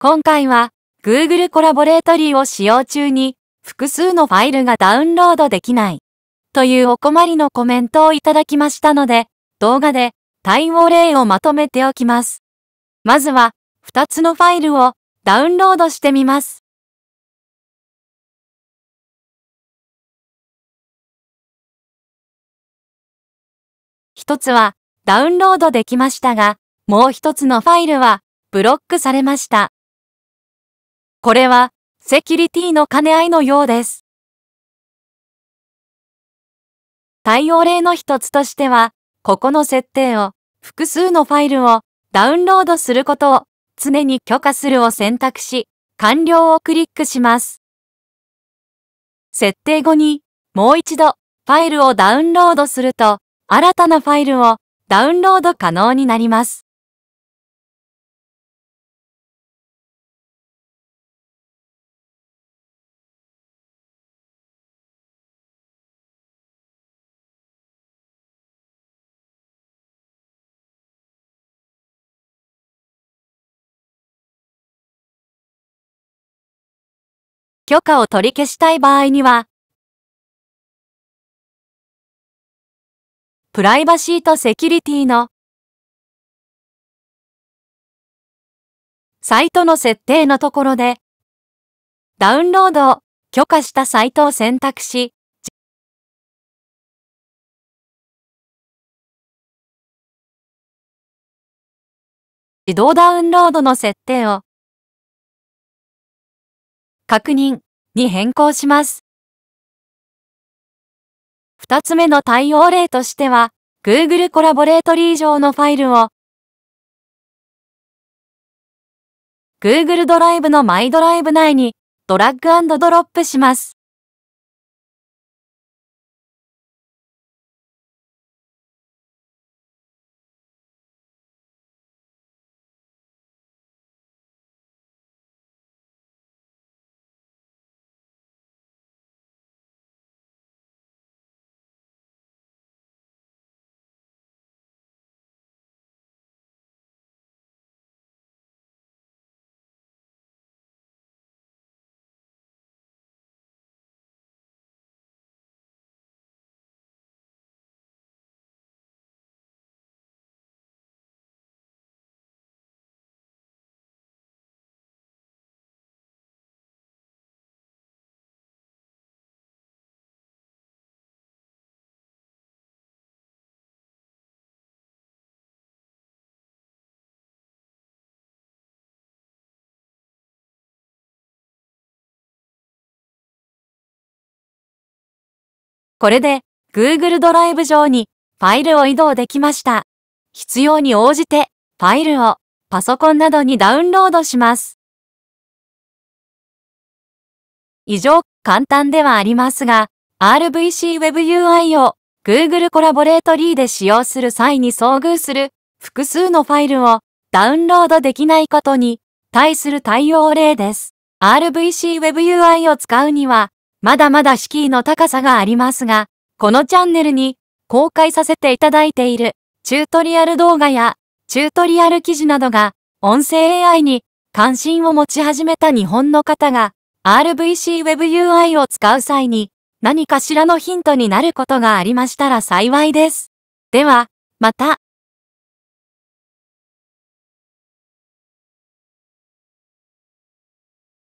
今回は Google コラボレートリーを使用中に複数のファイルがダウンロードできないというお困りのコメントをいただきましたので動画で対応例をまとめておきます。まずは2つのファイルをダウンロードしてみます。1つはダウンロードできましたが、もう1つのファイルはブロックされました。これは、セキュリティの兼ね合いのようです。対応例の一つとしては、ここの設定を、複数のファイルをダウンロードすることを常に許可するを選択し、完了をクリックします。設定後に、もう一度ファイルをダウンロードすると、新たなファイルをダウンロード可能になります。許可を取り消したい場合には、プライバシーとセキュリティのサイトの設定のところで、ダウンロードを許可したサイトを選択し、自動ダウンロードの設定を確認に変更します。二つ目の対応例としては、Google コラボレートリー上のファイルを Google ドライブのマイドライブ内にドラッグドロップします。これで Google ドライブ上にファイルを移動できました。必要に応じてファイルをパソコンなどにダウンロードします。以上、簡単ではありますが、RVC Web UI を Google コラボレートリーで使用する際に遭遇する複数のファイルをダウンロードできないことに対する対応例です。RVC Web UI を使うには、まだまだ敷居の高さがありますが、このチャンネルに公開させていただいているチュートリアル動画やチュートリアル記事などが音声 AI に関心を持ち始めた日本の方が RVC Web UI を使う際に何かしらのヒントになることがありましたら幸いです。では、また。